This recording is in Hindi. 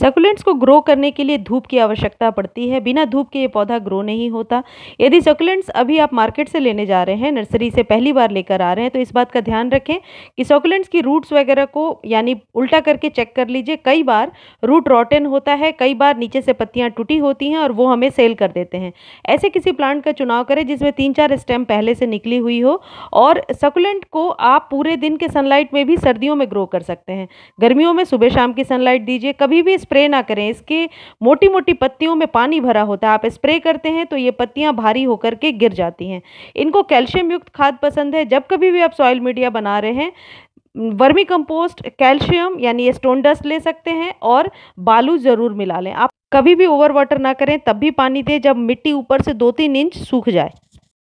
सकुलेंट्स को ग्रो करने के लिए धूप की आवश्यकता पड़ती है बिना धूप के ये पौधा ग्रो नहीं होता यदि सकुलेंट्स अभी आप मार्केट से लेने जा रहे हैं नर्सरी से पहली बार लेकर आ रहे हैं तो इस बात का ध्यान रखें कि सकुलेंट्स की रूट्स वगैरह को यानी उल्टा करके चेक कर लीजिए कई बार रूट रॉटेन होता है कई बार नीचे से पत्तियाँ टूटी होती हैं और वो हमें सेल कर देते हैं ऐसे किसी प्लांट का चुनाव करें जिसमें तीन चार स्टेम पहले से निकली हुई हो और सकुलेंट को आप पूरे दिन के सनलाइट में भी सर्दियों में ग्रो कर सकते हैं गर्मियों में सुबह शाम की सनलाइट दीजिए कभी भी स्प्रे ना करें इसके मोटी मोटी पत्तियों में पानी भरा होता है आप स्प्रे करते हैं तो ये पत्तियाँ भारी होकर के गिर जाती हैं इनको कैल्शियम युक्त खाद पसंद है जब कभी भी आप सॉइल मीडिया बना रहे हैं वर्मी कंपोस्ट कैल्शियम यानी स्टोन डस्ट ले सकते हैं और बालू ज़रूर मिला लें आप कभी भी ओवर वाटर ना करें तब भी पानी दें जब मिट्टी ऊपर से दो तीन इंच सूख जाए